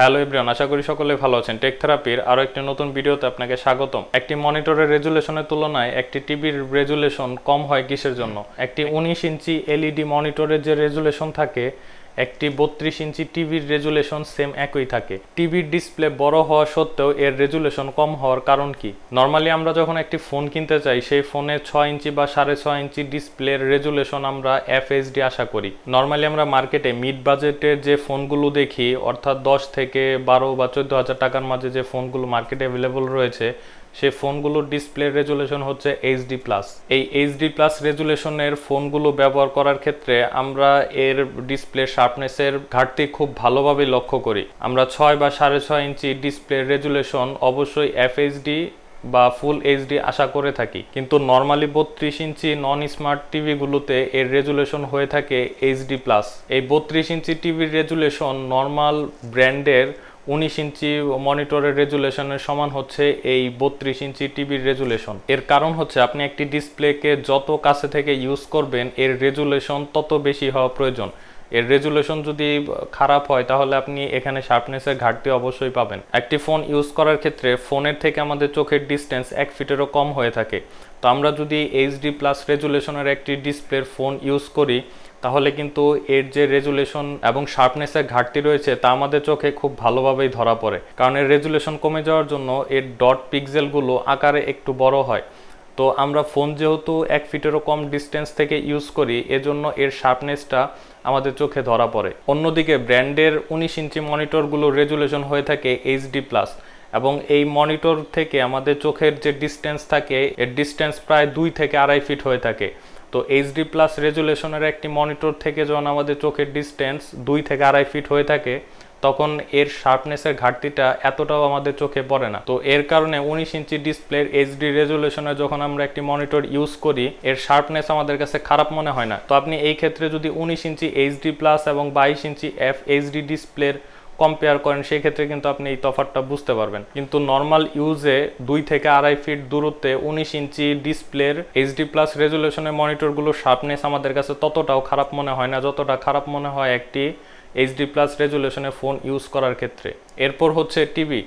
hello everyone আশা করি সকলে ভালো আছেন টেক থেরাপির আরও একটি নতুন ভিডিওতে আপনাকে স্বাগতম একটি মনিটরের রেজুলেশনের তুলনায় একটি টিভির রেজুলেশন কম হয় কিসের জন্য একটি উনিশ ইঞ্চি e এলইডি মনিটরের যে রেজুলেশন থাকে একটি বত্রিশ ইঞ্চি টিভির রেজুলেশন সেম একই থাকে টিভির ডিসপ্লে বড় হওয়া সত্ত্বেও এর রেজুলেশন কম হওয়ার কারণ কি নর্মালি আমরা যখন একটি ফোন কিনতে চাই সেই ফোনে ছয় ইঞ্চি বা সাড়ে ছয় ইঞ্চি ডিসপ্লের রেজুলেশন আমরা এফএসডি আশা করি নর্মালি আমরা মার্কেটে মিড বাজেটের যে ফোনগুলো দেখি অর্থাৎ দশ থেকে বারো বা চোদ্দ হাজার টাকার মাঝে যে ফোনগুলো মার্কেটে অ্যাভেলেবল রয়েছে সে ফোনগুলোর ডিসপ্লে রেজুলেশন হচ্ছে এইচডি প্লাস এই এইচডি প্লাস রেজুলেশনের ফোনগুলো ব্যবহার করার ক্ষেত্রে আমরা এর ডিসপ্লে শার্পনেসের ঘাটতি খুব ভালোভাবে লক্ষ্য করি আমরা ছয় বা সাড়ে ছয় ইঞ্চি ডিসপ্লে রেজুলেশন অবশ্যই এফএইচডি বা ফুল এইচডি আশা করে থাকি কিন্তু নর্মালি বত্রিশ ইঞ্চি নন স্মার্ট টিভিগুলোতে এর রেজুলেশন হয়ে থাকে এইচডি প্লাস এই বত্রিশ ইঞ্চি টিভির রেজুলেশন নর্মাল ব্র্যান্ডের উনিশ ইঞ্চি মনিটরের রেজুলেশনের সমান হচ্ছে এই বত্রিশ ইঞ্চি টিভির রেজুলেশন এর কারণ হচ্ছে আপনি একটি ডিসপ্লেকে যত কাছে থেকে ইউজ করবেন এর রেজুলেশন তত বেশি হওয়া প্রয়োজন এর রেজুলেশন যদি খারাপ হয় তাহলে আপনি এখানে শার্পনেসের ঘাটতি অবশ্যই পাবেন একটি ফোন ইউজ করার ক্ষেত্রে ফোনের থেকে আমাদের চোখের ডিস্টেন্স এক ফিটেরও কম হয়ে থাকে তো আমরা যদি এইচডি প্লাস রেজুলেশনের একটি ডিসপ্লের ফোন ইউজ করি তাহলে কিন্তু এর যে রেজুলেশন এবং শার্পনেসের ঘাটতি রয়েছে তা আমাদের চোখে খুব ভালোভাবেই ধরা পড়ে কারণ এর রেজুলেশন কমে যাওয়ার জন্য এর ডট পিকজেলগুলো আকারে একটু বড় হয় তো আমরা ফোন যেহেতু এক ফিটেরও কম ডিস্টেন্স থেকে ইউজ করি এজন্য এর শার্পনেসটা আমাদের চোখে ধরা পড়ে অন্যদিকে ব্র্যান্ডের উনিশ ইঞ্চি মনিটরগুলোর রেজুলেশন হয়ে থাকে এইচডি প্লাস এবং এই মনিটর থেকে আমাদের চোখের যে ডিস্টেন্স থাকে এর ডিস্টেন্স প্রায় দুই থেকে আড়াই ফিট হয়ে থাকে তো এইচডি প্লাস রেজুলেশনের একটি মনিটর থেকে যখন আমাদের চোখের ডিস্টেন্স দুই থেকে আড়াই ফিট হয়ে থাকে তখন এর শার্পনেসের ঘাটতিটা এতটাও আমাদের চোখে পড়ে না তো এর কারণে উনিশ ইঞ্চি ডিসপ্লের এইচডি রেজুলেশনে যখন আমরা একটি মনিটর ইউজ করি এর শার্পনেস আমাদের কাছে খারাপ মনে হয় না তো আপনি এই ক্ষেত্রে যদি উনিশ ইঞ্চি এইচডি প্লাস এবং বাইশ ইঞ্চি এফ এইচডি ডিসপ্লের কম্পেয়ার করেন সেই ক্ষেত্রে কিন্তু আপনি এই তফাতটা বুঝতে পারবেন কিন্তু নর্মাল ইউজে দুই থেকে আড়াই ফিট দূরত্বে উনিশ ইঞ্চি ডিসপ্লের এইচডি প্লাস রেজুলেশনের মনিটরগুলোর শার্পনেস আমাদের কাছে ততটাও খারাপ মনে হয় না যতটা খারাপ মনে হয় একটি এইচডি প্লাস রেজুলেশনে ফোন ইউজ করার ক্ষেত্রে এরপর হচ্ছে টিভি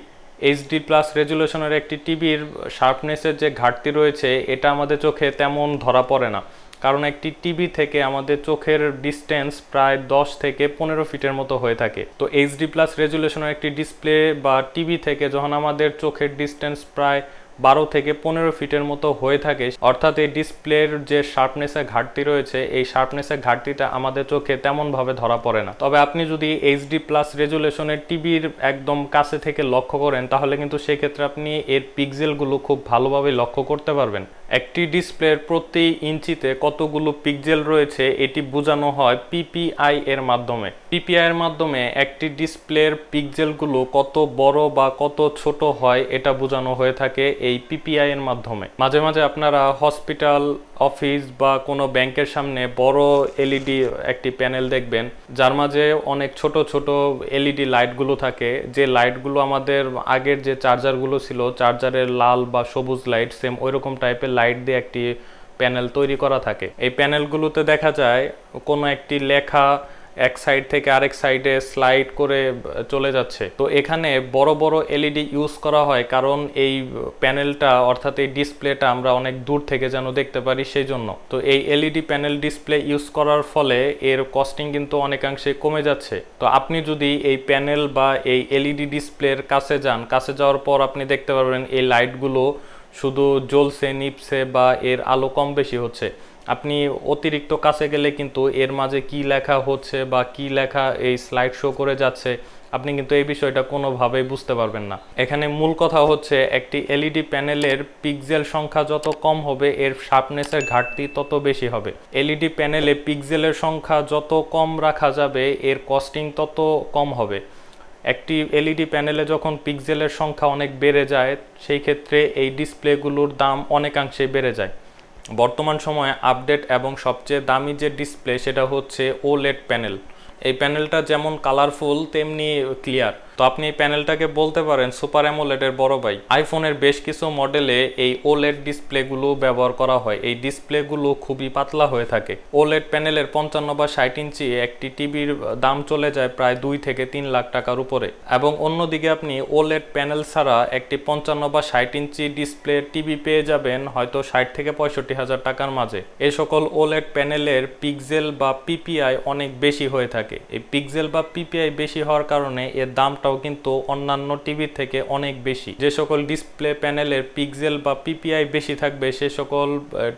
এইচডি প্লাস রেজুলেশনের একটি টিভির শার্পনেসের যে ঘাটতি রয়েছে এটা আমাদের চোখে তেমন ধরা পড়ে না কারণ একটি টিভি থেকে আমাদের চোখের ডিস্টেন্স প্রায় 10 থেকে পনেরো ফিটের মতো হয়ে থাকে তো এইচডি প্লাস রেজুলেশনের একটি ডিসপ্লে বা টিভি থেকে যখন আমাদের চোখের ডিস্টেন্স প্রায় বারো থেকে পনেরো ফিটের মতো হয়ে থাকে অর্থাৎ এই ডিসপ্লের যে শার্পনেসের ঘাটতি রয়েছে এই শার্পনেসের ঘাটতিটা আমাদের চোখে তেমনভাবে ধরা পড়ে না তবে আপনি যদি এইচডি প্লাস রেজুলেশনের টিভির একদম কাছে থেকে লক্ষ্য করেন তাহলে কিন্তু সেক্ষেত্রে আপনি এর পিকজেলগুলো খুব ভালোভাবে লক্ষ্য করতে পারবেন একটি ডিসপ্লের প্রতি ইঞ্চিতে কতগুলো পিকজেল রয়েছে এটি বোঝানো হয় পিপিআই এর মাধ্যমে পিপিআই এর মাধ্যমে একটি ডিসপ্লের পিকজেলগুলো কত বড় বা কত ছোট হয় এটা বোঝানো হয়ে থাকে এই পিপিআই এর মাধ্যমে মাঝে মাঝে আপনারা হসপিটাল অফিস বা কোনো ব্যাংকের সামনে বড় এলইডি e একটি প্যানেল দেখবেন যার মাঝে অনেক ছোট ছোট এলইডি লাইটগুলো e থাকে যে লাইটগুলো আমাদের আগের যে চার্জারগুলো ছিল চার্জারের লাল বা সবুজ লাইট সেম ওইরকম টাইপের লাইট দিয়ে একটি প্যানেল তৈরি করা থাকে এই প্যানেলগুলোতে দেখা যায় কোনো একটি লেখা এক সাইড থেকে আরেক সাইডে স্লাইড করে চলে যাচ্ছে তো এখানে বড় বড় এলইডি ইউজ e করা হয় কারণ এই প্যানেলটা অর্থাৎ এই ডিসপ্লেটা আমরা অনেক দূর থেকে যেন দেখতে পারি সেই জন্য তো এই এলইডি প্যানেল ডিসপ্লে ইউজ করার ফলে এর কস্টিং কিন্তু অনেকাংশে কমে যাচ্ছে তো আপনি যদি এই প্যানেল বা এই এলইডি ডিসপ্লের e কাছে যান কাছে যাওয়ার পর আপনি দেখতে পারবেন এই লাইটগুলো শুধু জ্বলছে নিপছে বা এর আলো কম বেশি হচ্ছে আপনি অতিরিক্ত কাছে গেলে কিন্তু এর মাঝে কি লেখা হচ্ছে বা কি লেখা এই স্লাইড শো করে যাচ্ছে আপনি কিন্তু এই বিষয়টা কোনোভাবেই বুঝতে পারবেন না এখানে মূল কথা হচ্ছে একটি এলইডি e প্যানেলের পিকজেল সংখ্যা যত কম হবে এর শার্পনেসের ঘাটতি তত বেশি হবে এলইডি e প্যানেলে পিকজেলের সংখ্যা যত কম রাখা যাবে এর কস্টিং তত কম হবে একটি এলইডি প্যানেলে যখন পিক্সেলের সংখ্যা অনেক বেড়ে যায় সেই ক্ষেত্রে এই ডিসপ্লেগুলোর দাম অনেকাংশে বেড়ে যায় বর্তমান সময়ে আপডেট এবং সবচেয়ে দামি যে ডিসপ্লে সেটা হচ্ছে ওলেড প্যানেল এই প্যানেলটা যেমন কালারফুল তেমনি ক্লিয়ার তো আপনি এই প্যানেলটাকে বলতে পারেন সুপার অ্যামোলেটের বড় ভাই আইফোনের বেশ কিছু মডেলে এই ওলেড ডিসপ্লেগুলো ব্যবহার করা হয় এই ডিসপ্লেগুলো খুবই পাতলা হয়ে থাকে ওলেড প্যানেলের পঞ্চান্ন বা ষাট ইঞ্চি একটি টিভির দাম চলে যায় প্রায় দুই থেকে তিন লাখ টাকার উপরে এবং অন্যদিকে আপনি ওলেড প্যানেল ছাড়া একটি পঞ্চান্ন বা ষাট ইঞ্চি ডিসপ্লে টিভি পেয়ে যাবেন হয়তো ষাট থেকে পঁয়ষট্টি হাজার টাকার মাঝে এই সকল ওলেড প্যানেলের পিকজেল বা পিপিআই অনেক বেশি হয়ে থাকে এই পিক্সেল বা পিপিআই বেশি হওয়ার কারণে এর দাম আলোটাও কিন্তু অন্যান্য টিভির থেকে অনেক বেশি যে সকল ডিসপ্লে প্যানেলের পিক্সেল বা পিপিআই বেশি থাকবে সে সকল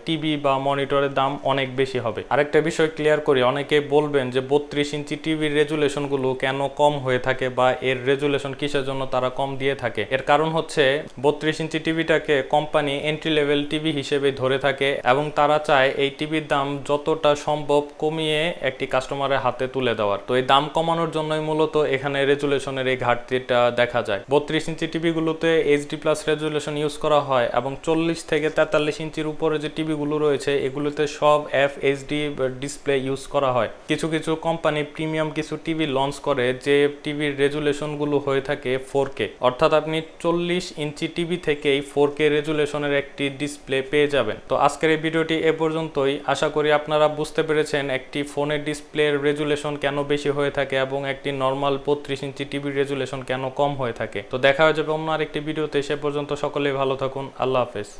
টিভি বা মনিটরের দাম অনেক বেশি হবে আরেকটা বিষয় ক্লিয়ার করি অনেকে বলবেন যে বত্রিশ ইঞ্চি টিভির রেজুলেশনগুলো কেন কম হয়ে থাকে বা এর রেজুলেশন কিসের জন্য তারা কম দিয়ে থাকে এর কারণ হচ্ছে বত্রিশ ইঞ্চি টিভিটাকে কোম্পানি এন্ট্রি লেভেল টিভি হিসেবে ধরে থাকে এবং তারা চায় এই টিভির দাম যতটা সম্ভব কমিয়ে একটি কাস্টমারের হাতে তুলে দেওয়ার তো এই দাম কমানোর জন্যই মূলত এখানে রেজুলেশনের এই ঘাটতিটা দেখা যায় বত্রিশ ইঞ্চি টিভিগুলোতে এইচডি প্লাস রেজুলেশন ইউজ করা হয় এবং চল্লিশ থেকে তেতাল্লিশ ইঞ্চির উপরে যে টিভিগুলো রয়েছে এগুলোতে সব এফ এইচডি ডিসপ্লে ইউজ করা হয় কিছু কিছু কোম্পানি প্রিমিয়াম কিছু টিভি লঞ্চ করে যে টিভির রেজুলেশনগুলো হয়ে থাকে ফোর কে অর্থাৎ আপনি চল্লিশ ইঞ্চি টিভি থেকেই ফোর কে রেজুলেশনের একটি ডিসপ্লে পেয়ে যাবেন তো আজকের এই ভিডিওটি এ পর্যন্তই আশা করি আপনারা বুঝতে পেরেছেন একটি ফোনের ডিসপ্লের রেজুলেশন কেন বেশি হয়ে থাকে এবং একটি নর্মাল বত্রিশ ইঞ্চি টিভির রেজুলেশন কেন কম হয়ে থাকে তো দেখা হয়ে যাবে অন্য আরেকটি ভিডিওতে সে পর্যন্ত সকলেই ভালো থাকুন আল্লাহ হাফেজ